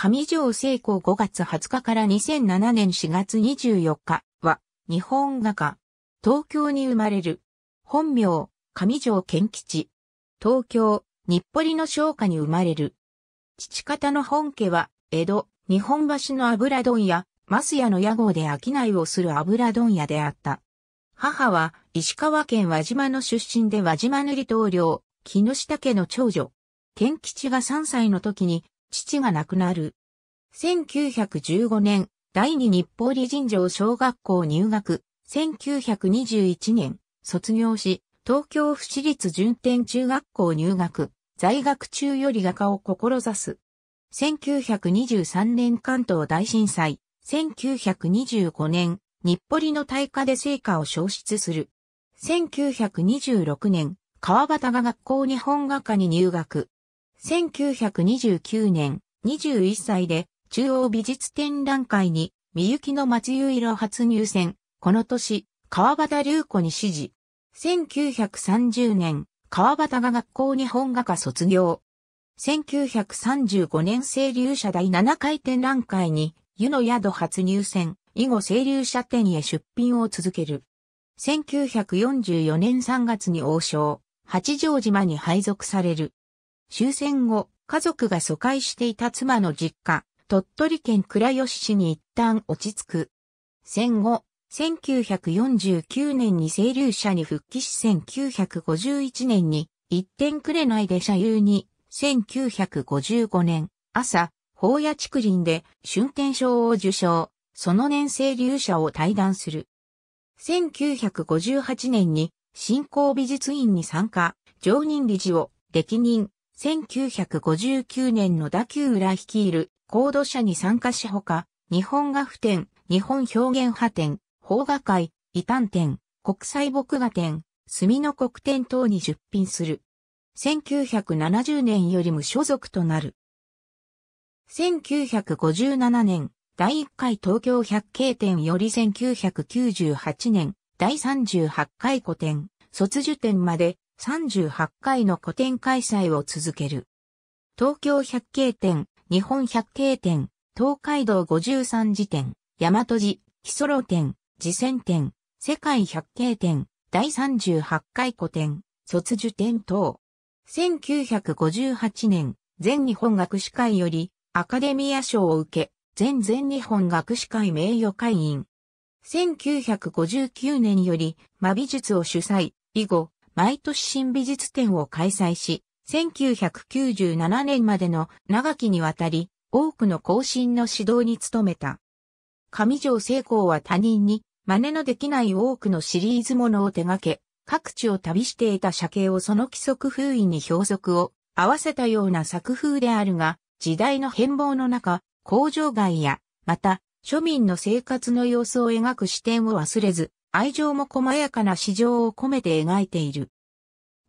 上条聖子5月20日から2007年4月24日は、日本画家。東京に生まれる。本名、上条健吉。東京、日暮里の商家に生まれる。父方の本家は、江戸、日本橋の油問屋、マヤの屋号で商いをする油問屋であった。母は、石川県輪島の出身で輪島塗棟梁、木下家の長女。健吉が3歳の時に、父が亡くなる。1915年、第二日暮理人城小学校入学、1921年、卒業し、東京府市立順天中学校入学、在学中より画家を志す。1923年関東大震災、1925年、日暮里の大火で成果を消失する。1926年、川端が学校日本画家に入学。1929年、21歳で中央美術展覧会に、みゆきの松ゆいろ初入選、この年、川端隆子に指示。1930年、川端が学校日本画科卒業。1935年清流社第7回展覧会に、湯の宿初入選、以後清流社展へ出品を続ける。1944年3月に王将、八丈島に配属される。終戦後、家族が疎開していた妻の実家、鳥取県倉吉市に一旦落ち着く。戦後、1949年に清流社に復帰し1951年に一点くれないで社友に1955年朝、宝屋竹林で春天賞を受賞、その年清流社を退団する。1958年に新興美術院に参加、常任理事を歴任、1959年の打球裏率いるコード社に参加しほか、日本画譜展、日本表現派展、邦画会、異端展、国際牧画展、墨の国展等に出品する。1970年より無所属となる。1957年、第1回東京百景展より1998年、第38回古典、卒樹展まで38回の古典開催を続ける。東京百景展、日本百景展、東海道五十三次展、大和寺、基礎路展、次戦展、世界百景展、第38回古典、卒樹展等。1958年、全日本学士会より、アカデミア賞を受け、全全日本学士会名誉会員。1959年より、真美術を主催、以後、毎年新美術展を開催し、1997年までの長きにわたり、多くの後進の指導に努めた。上条成功は他人に真似のできない多くのシリーズものを手掛け、各地を旅していた写経をその規則封印に表則を合わせたような作風であるが、時代の変貌の中、工場外や、また、庶民の生活の様子を描く視点を忘れず、愛情も細やかな市場を込めて描いている。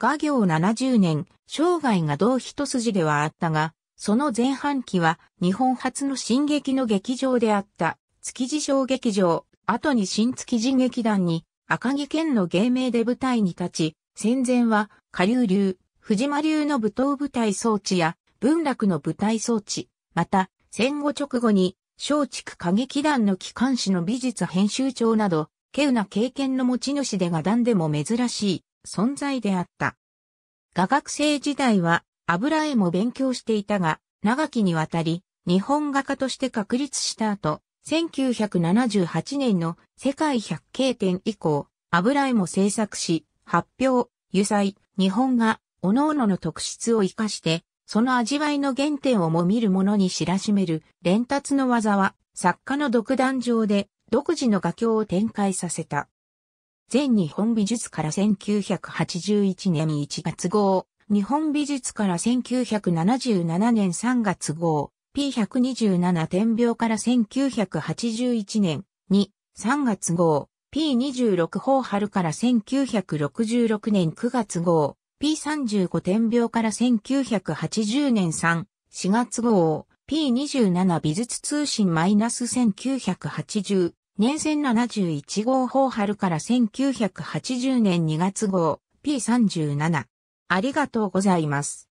画業70年、生涯が同一筋ではあったが、その前半期は日本初の新劇の劇場であった築地小劇場、後に新築地劇団に赤木県の芸名で舞台に立ち、戦前は下流流、藤間流の舞踏舞台装置や文楽の舞台装置、また戦後直後に松竹歌劇団の機関誌の美術編集長など、稀有な経験の持ち主で画壇でも珍しい存在であった。画学生時代は油絵も勉強していたが、長きにわたり日本画家として確立した後、1978年の世界百景展以降、油絵も制作し、発表、油彩、日本画、各々の特質を活かして、その味わいの原点をも見る者に知らしめる、連達の技は、作家の独壇上で、独自の画境を展開させた。全日本美術から1981年1月号、日本美術から1977年3月号、P127 点描から1981年2、3月号、P26 法春から1966年9月号、P35 点描から1980年3、4月号、P27 美術通信 -1980、年線71号砲春から1980年2月号 P37。ありがとうございます。